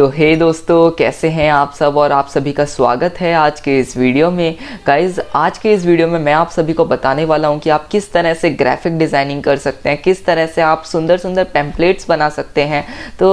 तो हे hey दोस्तों कैसे हैं आप सब और आप सभी का स्वागत है आज के इस वीडियो में गाइज आज के इस वीडियो में मैं आप सभी को बताने वाला हूं कि आप किस तरह से ग्राफिक डिज़ाइनिंग कर सकते हैं किस तरह से आप सुंदर सुंदर पेम्पलेट्स बना सकते हैं तो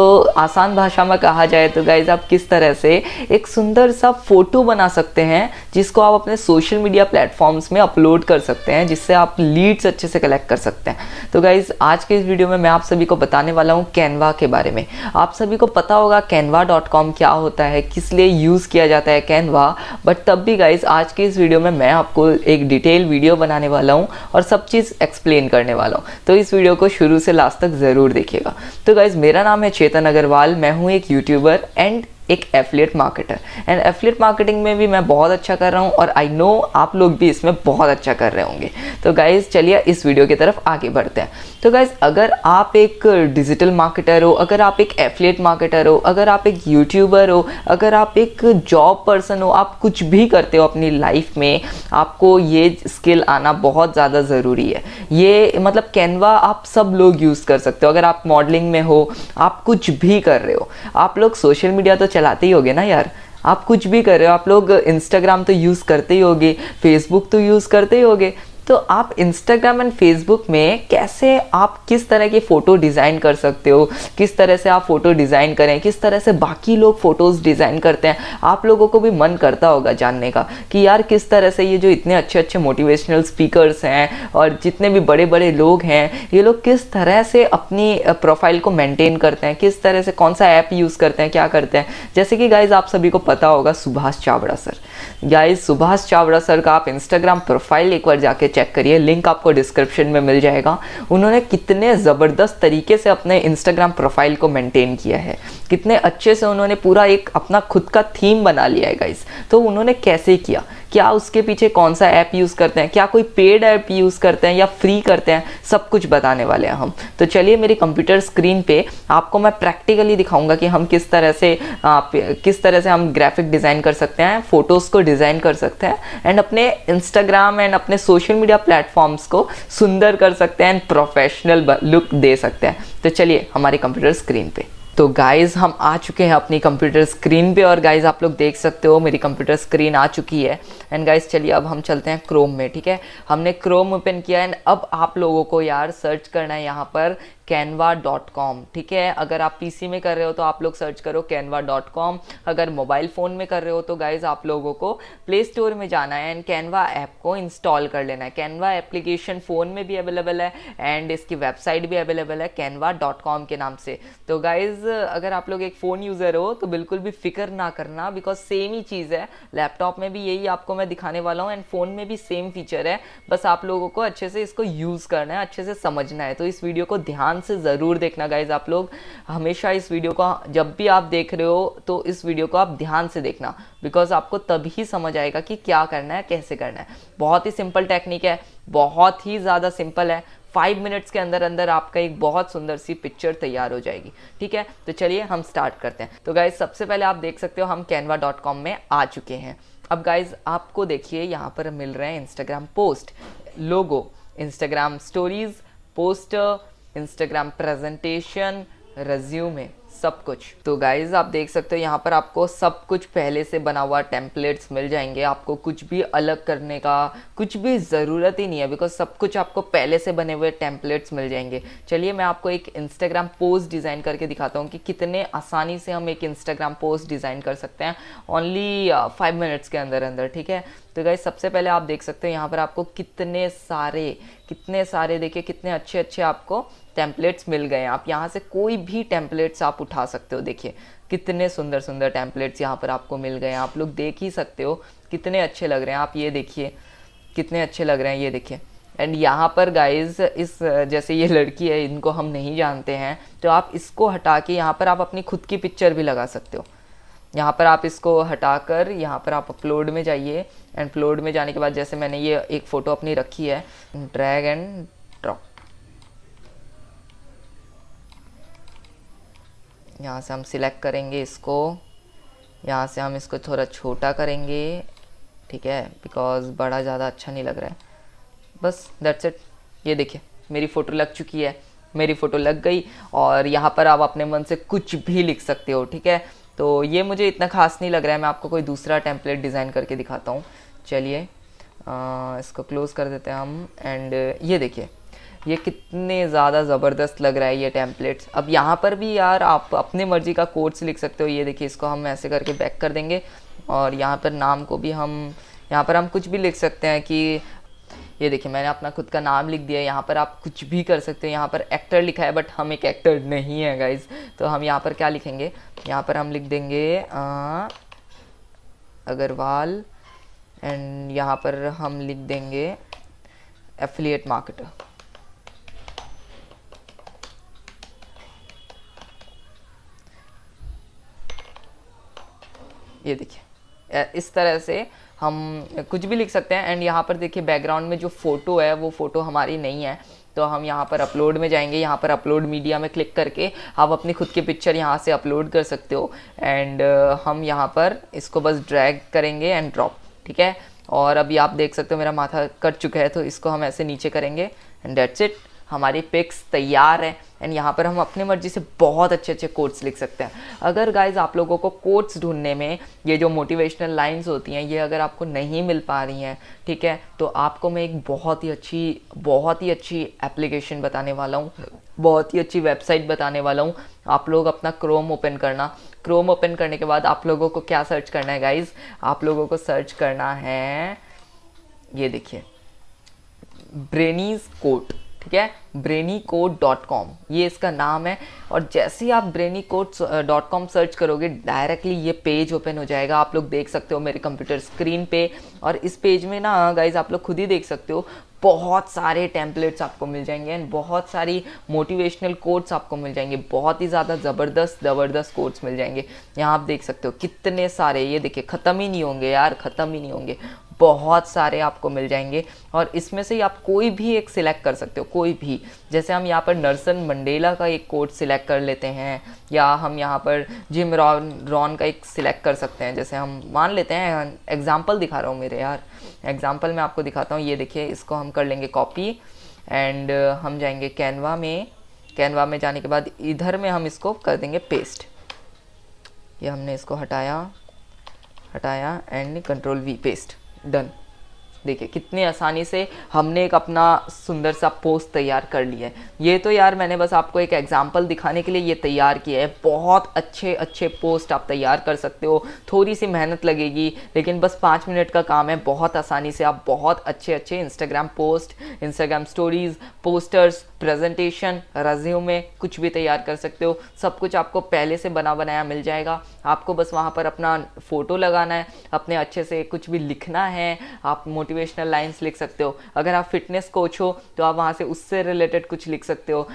आसान भाषा में कहा जाए तो गाइज आप किस तरह से एक सुंदर सा फोटो बना सकते हैं जिसको आप अपने सोशल मीडिया प्लेटफॉर्म्स में अपलोड कर सकते हैं जिससे आप लीड्स अच्छे से कलेक्ट कर सकते हैं तो गाइज़ आज के इस वीडियो में मैं आप सभी को बताने वाला हूँ कैनवा के बारे में आप सभी को पता होगा कैनवा कैनवा डॉट कॉम क्या होता है किस लिए यूज़ किया जाता है कैनवा बट तब भी गाइज आज के इस वीडियो में मैं आपको एक डिटेल वीडियो बनाने वाला हूँ और सब चीज़ एक्सप्लेन करने वाला हूँ तो इस वीडियो को शुरू से लास्ट तक ज़रूर देखिएगा तो गाइज़ मेरा नाम है चेतन अग्रवाल मैं हूँ एक यूट्यूबर एंड एक affiliate marketer and affiliate marketing में भी मैं बहुत अच्छा कर रहा हूँ और आई नो आप लोग भी इसमें बहुत अच्छा कर रहे होंगे तो गाइज़ चलिए इस वीडियो की तरफ आगे बढ़ते हैं तो गाइज़ अगर आप एक डिजिटल मार्केटर हो अगर आप एक एफिलिएट मार्केटर हो अगर आप एक यूट्यूबर हो अगर आप एक जॉब पर्सन हो आप कुछ भी करते हो अपनी लाइफ में आपको ये स्किल आना बहुत ज़्यादा ज़रूरी है ये मतलब कैनवा आप सब लोग यूज़ कर सकते हो अगर आप मॉडलिंग में हो आप कुछ भी कर रहे हो आप लोग सोशल मीडिया तो चलाते ही होगे ना यार आप कुछ भी कर रहे हो आप लोग इंस्टाग्राम तो यूज़ करते ही होगे फेसबुक तो यूज़ करते ही होगे तो आप इंस्टाग्राम एंड फेसबुक में कैसे आप किस तरह की फ़ोटो डिज़ाइन कर सकते हो किस तरह से आप फ़ोटो डिज़ाइन करें किस तरह से बाकी लोग फ़ोटोज़ डिज़ाइन करते हैं आप लोगों को भी मन करता होगा जानने का कि यार किस तरह से ये जो इतने अच्छे अच्छे मोटिवेशनल स्पीकर्स हैं और जितने भी बड़े बड़े लोग हैं ये लोग किस तरह से अपनी प्रोफाइल को मेंटेन करते हैं किस तरह से कौन सा ऐप यूज़ करते हैं क्या करते हैं जैसे कि गाइज आप सभी को पता होगा Subhash Chavda sir guys Subhash Chavda sir का आप इंस्टाग्राम प्रोफाइल एक बार जाके चेक करिए लिंक आपको डिस्क्रिप्शन में मिल जाएगा उन्होंने कितने ज़बरदस्त तरीके से अपने इंस्टाग्राम प्रोफाइल को मेंटेन किया है कितने अच्छे से उन्होंने पूरा एक अपना खुद का थीम बना लिया है गाइस तो उन्होंने कैसे किया क्या उसके पीछे कौन सा ऐप यूज़ करते हैं क्या कोई पेड ऐप यूज़ करते हैं या फ्री करते हैं सब कुछ बताने वाले हैं हम तो चलिए मेरी कंप्यूटर स्क्रीन पे आपको मैं प्रैक्टिकली दिखाऊंगा कि हम किस तरह से आप किस तरह से हम ग्राफिक डिज़ाइन कर सकते हैं फ़ोटोज़ को डिज़ाइन कर सकते हैं एंड अपने इंस्टाग्राम एंड अपने सोशल मीडिया मीडिया प्लेटफॉर्म्स को सुंदर कर सकते हैं एंड प्रोफेशनल लुक दे सकते हैं तो चलिए हमारे कंप्यूटर स्क्रीन पे तो गाइज हम आ चुके हैं अपनी कंप्यूटर स्क्रीन पे और गाइज आप लोग देख सकते हो मेरी कंप्यूटर स्क्रीन आ चुकी है एंड गाइज चलिए अब हम चलते हैं क्रोम में ठीक है हमने क्रोम ओपन किया एंड अब आप लोगों को यार सर्च करना है यहाँ पर कैनवा डॉट कॉम ठीक है अगर आप पीसी में कर रहे हो तो आप लोग सर्च करो कैनवा डॉट कॉम अगर मोबाइल फ़ोन में कर रहे हो तो गाइज आप लोगों को प्ले स्टोर में जाना है एंड कैनवा ऐप को इंस्टॉल कर लेना है कैनवा एप्लीकेशन फ़ोन में भी अवेलेबल है एंड इसकी वेबसाइट भी अवेलेबल है कैनवा डॉट कॉम के नाम से तो गाइज अगर आप लोग एक फ़ोन यूज़र हो तो बिल्कुल भी फिक्र ना करना बिकॉज सेम ही चीज़ है लैपटॉप में भी यही आपको मैं दिखाने वाला हूँ एंड फ़ोन में भी सेम फीचर है बस आप लोगों को अच्छे से इसको यूज़ करना है अच्छे से समझना है तो इस वीडियो को ध्यान ध्यान से ज़रूर देखना गाइज आप लोग हमेशा इस वीडियो को जब भी आप देख रहे हो तो इस वीडियो को आप ध्यान से देखना बिकॉज आपको तभी समझ आएगा कि क्या करना है कैसे करना है बहुत ही सिंपल टेक्निक है बहुत ही ज़्यादा सिंपल है फाइव मिनट्स के अंदर अंदर आपका एक बहुत सुंदर सी पिक्चर तैयार हो जाएगी ठीक है तो चलिए हम स्टार्ट करते हैं तो गाइज सबसे पहले आप देख सकते हो हम कैनवा डॉट कॉम में आ चुके हैं अब गाइज आपको देखिए यहाँ पर मिल रहे हैं Instagram post logo Instagram stories poster Instagram presentation resume सब कुछ तो गाइज आप देख सकते हो यहाँ पर आपको सब कुछ पहले से बना हुआ टेम्पलेट्स मिल जाएंगे आपको कुछ भी अलग करने का कुछ भी ज़रूरत ही नहीं है बिकॉज सब कुछ आपको पहले से बने हुए टेम्पलेट्स मिल जाएंगे चलिए मैं आपको एक इंस्टाग्राम पोस्ट डिज़ाइन करके दिखाता हूँ कि कितने आसानी से हम एक इंस्टाग्राम पोस्ट डिज़ाइन कर सकते हैं ओनली फाइव मिनट्स के अंदर अंदर ठीक है तो गाइज सबसे पहले आप देख सकते हो यहाँ पर आपको कितने सारे कितने सारे देखिए कितने अच्छे अच्छे आपको टेम्पलेट्स मिल गए हैं आप यहाँ से कोई भी टेम्पलेट्स आप उठा सकते हो देखिए कितने सुंदर सुंदर टेम्पलेट्स यहाँ पर आपको मिल गए हैं आप लोग देख ही सकते हो कितने अच्छे लग रहे हैं आप ये देखिए कितने अच्छे लग रहे हैं ये देखिए एंड यहाँ पर गाइज इस जैसे ये लड़की है इनको हम नहीं जानते हैं तो आप इसको हटा के यहाँ पर आप अपनी खुद की पिक्चर भी लगा सकते हो यहाँ पर आप इसको हटा कर यहाँ पर आप अपलोड में जाइए एंड अपलोड में जाने के बाद जैसे मैंने ये एक फ़ोटो अपनी रखी है ड्रैग एंड यहाँ से हम सिलेक्ट करेंगे इसको यहाँ से हम इसको थोड़ा छोटा करेंगे ठीक है बिकॉज बड़ा ज़्यादा अच्छा नहीं लग रहा है बस दैट्स इट ये देखिए मेरी फ़ोटो लग चुकी है मेरी फ़ोटो लग गई और यहाँ पर आप अपने मन से कुछ भी लिख सकते हो ठीक है तो ये मुझे इतना खास नहीं लग रहा है मैं आपको कोई दूसरा टेम्पलेट डिज़ाइन करके दिखाता हूँ चलिए इसको क्लोज़ कर देते हैं हम एंड ये देखिए ये कितने ज़्यादा ज़बरदस्त लग रहा है ये टेम्पलेट्स अब यहाँ पर भी यार आप अपने मर्जी का कोर्स लिख सकते हो ये देखिए इसको हम ऐसे करके बैक कर देंगे और यहाँ पर नाम को भी हम यहाँ पर हम कुछ भी लिख सकते हैं कि ये देखिए मैंने अपना खुद का नाम लिख दिया है यहाँ पर आप कुछ भी कर सकते हो यहाँ पर एक्टर लिखा है बट हम एक एक्टर नहीं है गाइज तो हम यहाँ पर क्या लिखेंगे यहाँ पर हम लिख देंगे अग्रवाल एंड यहाँ पर हम लिख देंगे एफिलिएट मार्केटर ये देखिए इस तरह से हम कुछ भी लिख सकते हैं एंड यहाँ पर देखिए बैकग्राउंड में जो फ़ोटो है वो फ़ोटो हमारी नहीं है तो हम यहाँ पर अपलोड में जाएंगे यहाँ पर अपलोड मीडिया में क्लिक करके आप अपनी खुद की पिक्चर यहाँ से अपलोड कर सकते हो एंड हम यहाँ पर इसको बस ड्रैग करेंगे एंड ड्रॉप ठीक है और अभी आप देख सकते हो मेरा माथा कट चुका है तो इसको हम ऐसे नीचे करेंगे एंड डेट्स इट हमारे पिक्स तैयार हैं एंड यहाँ पर हम अपने मर्जी से बहुत अच्छे अच्छे कोट्स लिख सकते हैं अगर गाइज आप लोगों को कोट्स ढूंढने में ये जो मोटिवेशनल लाइंस होती हैं ये अगर आपको नहीं मिल पा रही हैं ठीक है तो आपको मैं एक बहुत ही अच्छी बहुत ही अच्छी एप्लीकेशन बताने वाला हूँ बहुत ही अच्छी वेबसाइट बताने वाला हूँ आप लोग अपना क्रोम ओपन करना क्रोम ओपन करने के बाद आप लोगों को क्या सर्च करना है गाइज आप लोगों को सर्च करना है ये देखिए ब्रेनीज कोट ठीक है ब्रेनी कोड डॉट कॉम ये इसका नाम है और जैसे ही आप Brainy Code dot com search करोगे डायरेक्टली ये पेज ओपन हो जाएगा आप लोग देख सकते हो मेरे कंप्यूटर स्क्रीन पे और इस पेज में ना गाइज आप लोग खुद ही देख सकते हो बहुत सारे टेम्पलेट्स आपको मिल जाएंगे एंड बहुत सारी मोटिवेशनल कोर्ट्स आपको मिल जाएंगे बहुत ही ज़्यादा ज़बरदस्त ज़बरदस्त कोर्ट्स मिल जाएंगे यहाँ आप देख सकते हो कितने सारे ये देखिए ख़त्म ही नहीं होंगे यार ख़त्म ही नहीं होंगे बहुत सारे आपको मिल जाएंगे और इसमें से आप कोई भी एक सिलेक्ट कर सकते हो कोई भी जैसे हम यहाँ पर नर्सन मंडेला का एक कोट सिलेक्ट कर लेते हैं या हम यहाँ पर जिम रॉन रॉन का एक सिलेक्ट कर सकते हैं जैसे हम मान लेते हैं एग्जाम्पल दिखा रहा हूँ मेरे यार एग्जाम्पल मैं आपको दिखाता हूँ ये देखिए इसको हम कर लेंगे कॉपी एंड हम जाएंगे कैनवा में कैनवा में जाने के बाद इधर में हम इसको कर देंगे पेस्ट ये हमने इसको हटाया हटाया and control V paste done देखिए कितने आसानी से हमने एक अपना सुंदर सा पोस्ट तैयार कर लिया है ये तो यार मैंने बस आपको एक एग्जाम्पल दिखाने के लिए ये तैयार किया है बहुत अच्छे अच्छे पोस्ट आप तैयार कर सकते हो थोड़ी सी मेहनत लगेगी लेकिन बस पाँच मिनट का काम है बहुत आसानी से आप बहुत अच्छे अच्छे Instagram post Instagram stories posters presentation में कुछ भी तैयार कर सकते हो सब कुछ आपको पहले से बना बनाया मिल जाएगा आपको बस वहाँ पर अपना फ़ोटो लगाना है अपने अच्छे से कुछ भी लिखना है आप मोटिवेशनल लाइन्स लिख सकते हो अगर आप फिटनेस कोच हो तो आप वहाँ से उससे रिलेटेड कुछ लिख सकते हो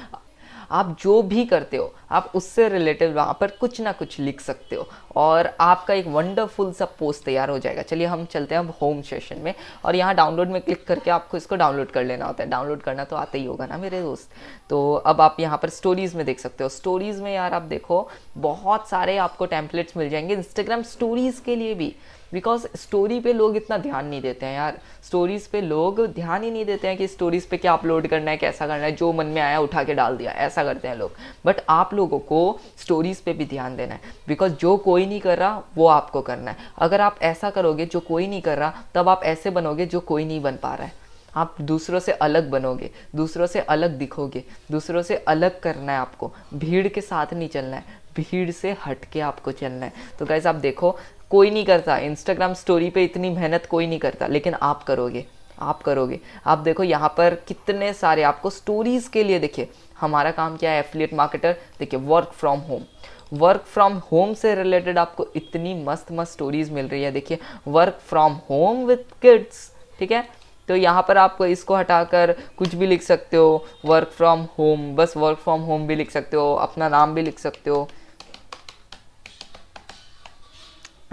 आप जो भी करते हो आप उससे रिलेटेड वहाँ पर कुछ ना कुछ लिख सकते हो और आपका एक वंडरफुल सा पोस्ट तैयार हो जाएगा चलिए हम चलते हैं अब होम सेशन में और यहाँ डाउनलोड में क्लिक करके आपको इसको डाउनलोड कर लेना होता है डाउनलोड करना तो आता ही होगा ना मेरे दोस्त तो अब आप यहाँ पर स्टोरीज़ में देख सकते हो स्टोरीज़ में यार आप देखो बहुत सारे आपको टैंपलेट्स मिल जाएंगे इंस्टाग्राम स्टोरीज़ के लिए भी बिकॉज स्टोरी पे लोग इतना ध्यान नहीं देते हैं यार स्टोरीज़ पे लोग ध्यान ही नहीं देते हैं कि स्टोरीज़ पे क्या अपलोड करना है कैसा करना है जो मन में आया उठा के डाल दिया ऐसा करते हैं लोग बट आप लोगों को स्टोरीज़ पे भी ध्यान देना है बिकॉज जो कोई नहीं कर रहा वो आपको करना है अगर आप ऐसा करोगे जो कोई नहीं कर रहा तब आप ऐसे बनोगे जो कोई नहीं बन पा रहा है आप दूसरों से अलग बनोगे दूसरों से अलग दिखोगे दूसरों से अलग करना है आपको भीड़ के साथ नहीं चलना है भीड़ से हट के आपको चलना है तो गैस आप देखो कोई नहीं करता इंस्टाग्राम स्टोरी पे इतनी मेहनत कोई नहीं करता लेकिन आप करोगे आप करोगे आप देखो यहाँ पर कितने सारे आपको स्टोरीज़ के लिए देखिए हमारा काम क्या है एफिलिएट मार्केटर देखिए work from home work from home से रिलेटेड आपको इतनी मस्त मस्त स्टोरीज मिल रही है देखिए work from home with kids ठीक है तो यहाँ पर आप इसको हटाकर कुछ भी लिख सकते हो वर्क फ्रॉम होम बस वर्क फ्रॉम होम भी लिख सकते हो अपना नाम भी लिख सकते हो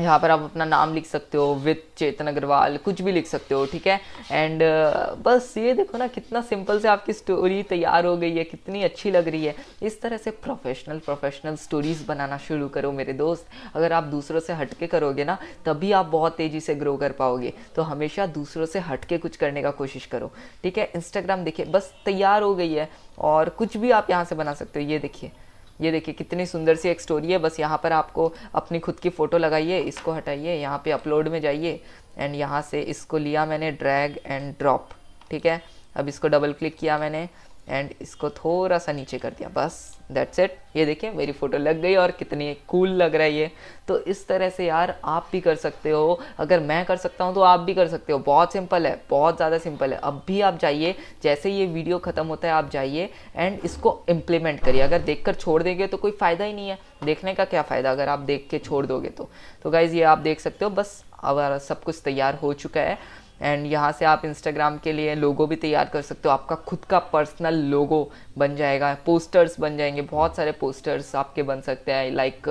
यहाँ पर आप अपना नाम लिख सकते हो विथ चेतन अग्रवाल कुछ भी लिख सकते हो ठीक है एंड uh, बस ये देखो ना कितना सिंपल से आपकी स्टोरी तैयार हो गई है कितनी अच्छी लग रही है इस तरह से प्रोफेशनल प्रोफेशनल स्टोरीज़ बनाना शुरू करो मेरे दोस्त अगर आप दूसरों से हटके करोगे ना तभी आप बहुत तेज़ी से ग्रो कर पाओगे तो हमेशा दूसरों से हटके कुछ करने का कोशिश करो ठीक है इंस्टाग्राम देखिए बस तैयार हो गई है और कुछ भी आप यहाँ से बना सकते हो ये देखिए ये देखिए कितनी सुंदर सी एक स्टोरी है बस यहाँ पर आपको अपनी खुद की फ़ोटो लगाइए इसको हटाइए यहाँ पे अपलोड में जाइए एंड यहाँ से इसको लिया मैंने ड्रैग एंड ड्रॉप ठीक है अब इसको डबल क्लिक किया मैंने एंड इसको थोड़ा सा नीचे कर दिया बस दैट्स इट ये देखिए मेरी फ़ोटो लग गई और कितनी कूल लग रहा है ये तो इस तरह से यार आप भी कर सकते हो अगर मैं कर सकता हूँ तो आप भी कर सकते हो बहुत सिंपल है बहुत ज़्यादा सिंपल है अब भी आप जाइए जैसे ये वीडियो ख़त्म होता है आप जाइए एंड इसको इम्प्लीमेंट करिए अगर देख कर छोड़ देंगे तो कोई फ़ायदा ही नहीं है देखने का क्या फ़ायदा अगर आप देख के छोड़ दोगे तो, तो गाइज़ ये आप देख सकते हो बस अब सब कुछ तैयार हो चुका है एंड यहाँ से आप इंस्टाग्राम के लिए लोगो भी तैयार कर सकते हो आपका खुद का पर्सनल लोगो बन जाएगा पोस्टर्स बन जाएंगे बहुत सारे पोस्टर्स आपके बन सकते हैं like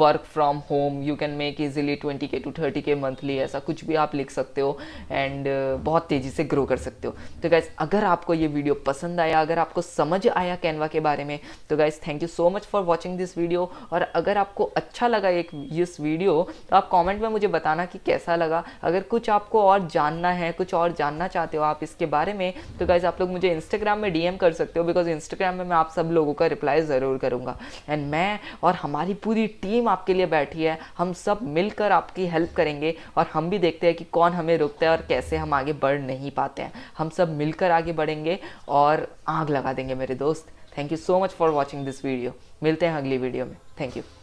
work from home you can make easily twenty K to thirty K monthly ऐसा कुछ भी आप लिख सकते हो एंड uh, बहुत तेज़ी से ग्रो कर सकते हो तो गाइज़ अगर आपको ये वीडियो पसंद आया अगर आपको समझ आया कैनवा के बारे में तो guys thank you so much for watching this video और अगर आपको अच्छा लगा एक इस वीडियो तो आप कॉमेंट में मुझे बताना कि कैसा लगा अगर कुछ आपको और जानना है कुछ और जानना चाहते हो आप इसके बारे में तो गाइज़ आप लोग मुझे इंस्टाग्राम में डीएम कर सकते हो बिकॉज इंस्टाग्राम में मैं आप सब लोगों का रिप्लाई ज़रूर करूँगा एंड मैं और हमारी पूरी टीम आपके लिए बैठी है हम सब मिलकर आपकी हेल्प करेंगे और हम भी देखते हैं कि कौन हमें रुकता है और कैसे हम आगे बढ़ नहीं पाते हैं हम सब मिलकर आगे बढ़ेंगे और आग लगा देंगे मेरे दोस्त thank you so much for watching this video मिलते हैं अगली वीडियो में थैंक यू